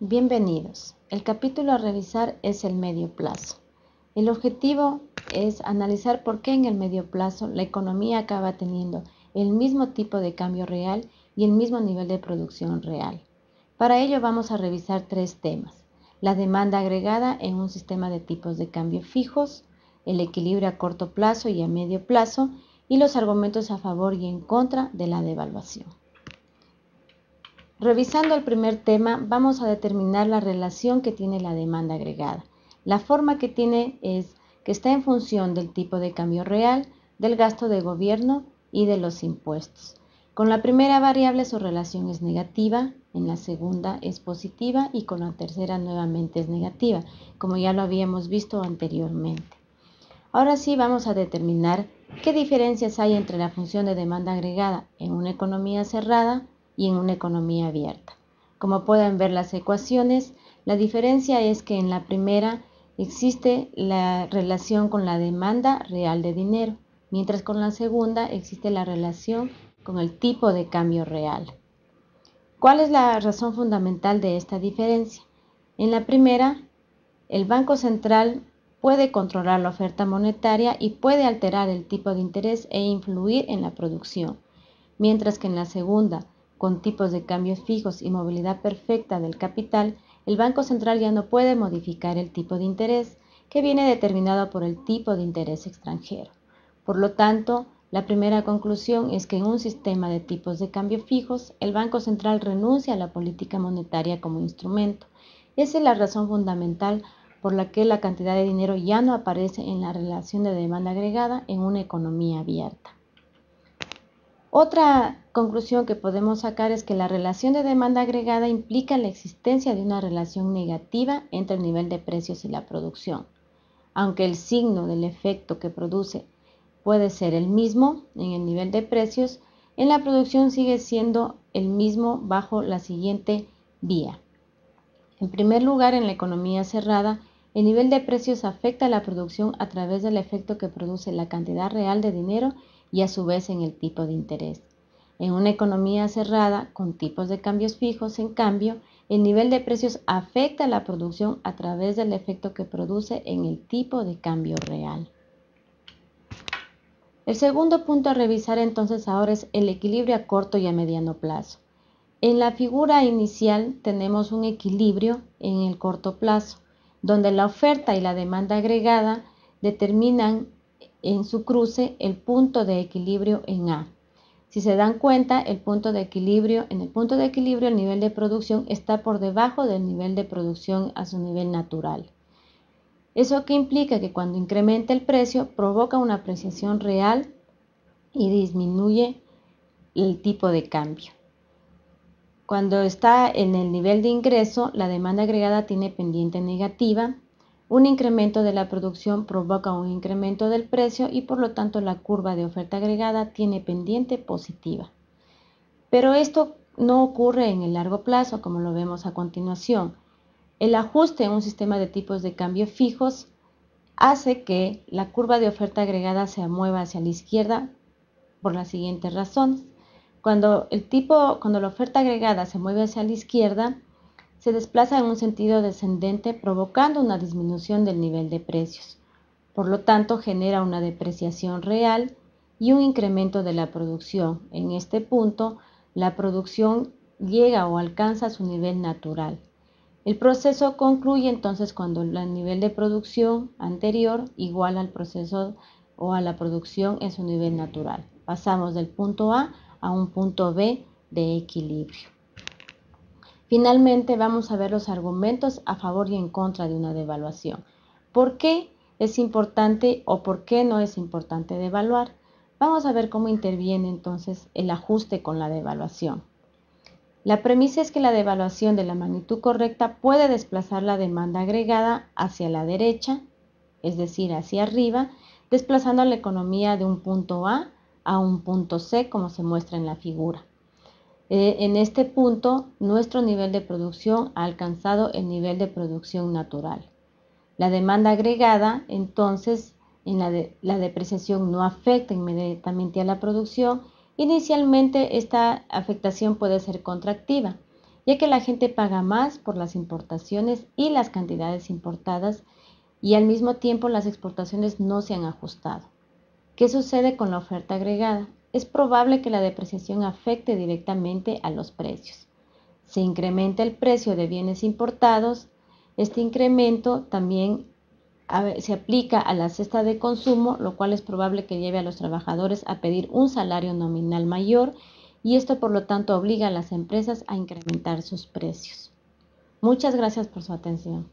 Bienvenidos. El capítulo a revisar es el medio plazo. El objetivo es analizar por qué en el medio plazo la economía acaba teniendo el mismo tipo de cambio real y el mismo nivel de producción real. Para ello vamos a revisar tres temas. La demanda agregada en un sistema de tipos de cambio fijos, el equilibrio a corto plazo y a medio plazo y los argumentos a favor y en contra de la devaluación. Revisando el primer tema, vamos a determinar la relación que tiene la demanda agregada. La forma que tiene es que está en función del tipo de cambio real, del gasto de gobierno y de los impuestos. Con la primera variable su relación es negativa, en la segunda es positiva y con la tercera nuevamente es negativa, como ya lo habíamos visto anteriormente. Ahora sí vamos a determinar qué diferencias hay entre la función de demanda agregada en una economía cerrada y en una economía abierta. Como pueden ver las ecuaciones, la diferencia es que en la primera existe la relación con la demanda real de dinero, mientras con la segunda existe la relación con el tipo de cambio real. ¿Cuál es la razón fundamental de esta diferencia? En la primera, el Banco Central puede controlar la oferta monetaria y puede alterar el tipo de interés e influir en la producción, mientras que en la segunda, con tipos de cambio fijos y movilidad perfecta del capital, el Banco Central ya no puede modificar el tipo de interés, que viene determinado por el tipo de interés extranjero. Por lo tanto, la primera conclusión es que en un sistema de tipos de cambio fijos, el Banco Central renuncia a la política monetaria como instrumento. Esa es la razón fundamental por la que la cantidad de dinero ya no aparece en la relación de demanda agregada en una economía abierta. Otra conclusión que podemos sacar es que la relación de demanda agregada implica la existencia de una relación negativa entre el nivel de precios y la producción. Aunque el signo del efecto que produce puede ser el mismo en el nivel de precios, en la producción sigue siendo el mismo bajo la siguiente vía. En primer lugar, en la economía cerrada, el nivel de precios afecta a la producción a través del efecto que produce la cantidad real de dinero y a su vez en el tipo de interés. En una economía cerrada, con tipos de cambios fijos, en cambio, el nivel de precios afecta a la producción a través del efecto que produce en el tipo de cambio real. El segundo punto a revisar entonces ahora es el equilibrio a corto y a mediano plazo. En la figura inicial tenemos un equilibrio en el corto plazo, donde la oferta y la demanda agregada determinan en su cruce el punto de equilibrio en A. Si se dan cuenta, el punto de equilibrio, en el punto de equilibrio el nivel de producción está por debajo del nivel de producción a su nivel natural. Eso que implica que cuando incrementa el precio provoca una apreciación real y disminuye el tipo de cambio. Cuando está en el nivel de ingreso, la demanda agregada tiene pendiente negativa un incremento de la producción provoca un incremento del precio y por lo tanto la curva de oferta agregada tiene pendiente positiva. Pero esto no ocurre en el largo plazo, como lo vemos a continuación. El ajuste en un sistema de tipos de cambio fijos hace que la curva de oferta agregada se mueva hacia la izquierda por la siguientes razón Cuando, el tipo, cuando la oferta agregada se mueve hacia la izquierda, se desplaza en un sentido descendente provocando una disminución del nivel de precios. Por lo tanto, genera una depreciación real y un incremento de la producción. En este punto, la producción llega o alcanza su nivel natural. El proceso concluye entonces cuando el nivel de producción anterior igual al proceso o a la producción en su nivel natural. Pasamos del punto A a un punto B de equilibrio. Finalmente, vamos a ver los argumentos a favor y en contra de una devaluación. ¿Por qué es importante o por qué no es importante devaluar? Vamos a ver cómo interviene entonces el ajuste con la devaluación. La premisa es que la devaluación de la magnitud correcta puede desplazar la demanda agregada hacia la derecha, es decir, hacia arriba, desplazando la economía de un punto A a un punto C como se muestra en la figura. Eh, en este punto, nuestro nivel de producción ha alcanzado el nivel de producción natural. La demanda agregada, entonces, en la, la depreciación no afecta inmediatamente a la producción. Inicialmente, esta afectación puede ser contractiva, ya que la gente paga más por las importaciones y las cantidades importadas y al mismo tiempo las exportaciones no se han ajustado. ¿Qué sucede con la oferta agregada? es probable que la depreciación afecte directamente a los precios. Se incrementa el precio de bienes importados. Este incremento también se aplica a la cesta de consumo, lo cual es probable que lleve a los trabajadores a pedir un salario nominal mayor y esto por lo tanto obliga a las empresas a incrementar sus precios. Muchas gracias por su atención.